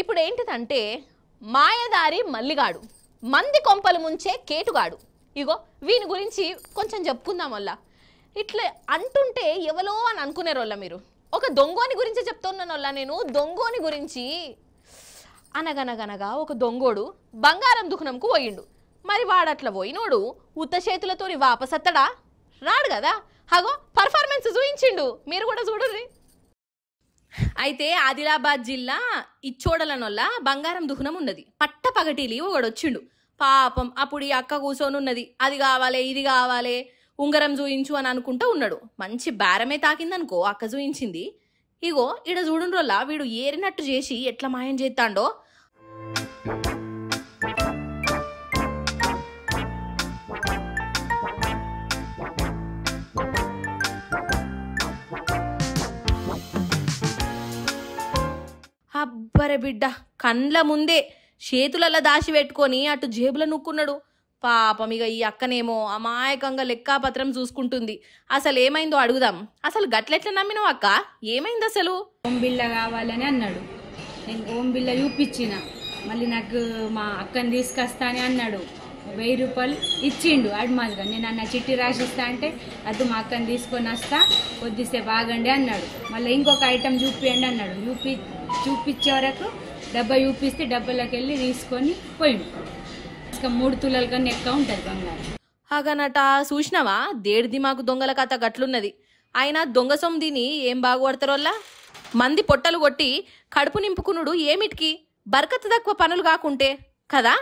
ఇప్పుడు ఏంటిదంటే మాయదారి మల్లిగాడు మంది కొంపలు ముంచే కేటుగాడు ఇగో వీని గురించి కొంచెం చెప్పుకుందాం వల్ల ఇట్లా అంటుంటే ఎవలో అని వాళ్ళ మీరు ఒక దొంగోని గురించి చెప్తున్నాను వల్ల నేను దొంగోని గురించి అనగనగనగా ఒక దొంగోడు బంగారం దుకుణంకు పోయిండు మరి వాడట్లా పోయినోడు ఉత్త చేతులతోని వాపసత్తడా రాడు కదా హగో పర్ఫార్మెన్స్ చూయించిండు మీరు కూడా చూడండి అయితే ఆదిలాబాద్ జిల్లా ఇచ్చోడలనొల్ల బంగారం దుహనం ఉన్నది పట్ట పగటిలి వచ్చిండు పాపం అప్పుడు ఈ అక్క కూర్చొనున్నది అది కావాలే ఇది కావాలే ఉంగరం చూయించు అని అనుకుంటూ ఉన్నాడు మంచి బేరమే తాకిందనుకో అక్క చూయించింది ఇగో ఇడ చూడుండ్రోలా వీడు ఏరినట్టు చేసి ఎట్లా మాయం చేస్తాడో అబ్బర బిడ్డ కండ్ల ముందే చేతులలో దాచి పెట్టుకొని అటు జేబులో నుక్కున్నాడు పాపం ఇక ఈ అక్కనేమో అమాయకంగా లెక్కాపత్రం చూసుకుంటుంది అసలు ఏమైందో అడుగుదాం అసలు గట్లెట్ల నమ్మినావు అక్క ఏమైంది అసలు ఓం బిళ్ళ కావాలని అన్నాడు నేను ఓం బిళ్ళ చూపించిన మళ్ళీ నాకు మా అక్కని తీసుకొస్తా అని అన్నాడు వెయ్యి రూపాయలు ఇచ్చిండు అడ్మాల్గా నేను అన్న చిట్టి రాసిస్తా అంటే అది మా అక్కని తీసుకొని వస్తా కొద్దిసేపు బాగండి అన్నాడు మళ్ళీ ఇంకొక ఐటెం చూపియండి అన్నాడు చూపి చూపించే వరకు డబ్బా చూపిస్తే డబ్బాలోకి వెళ్ళి తీసుకొని పోయిండు ఇంకా మూడు తులాలు కానీ ఎక్కువ ఉంటుంది బంగారం అగనట చూసినావా దేడిది మాకు దొంగల కథ గట్లున్నది ఆయన దొంగ సొమ్దిని ఏం బాగుపడతారోల్లా మంది పొట్టలు కొట్టి కడుపు నింపుకునుడు ఏమిటికి బరకత తక్కువ పనులు కాకుంటే కదా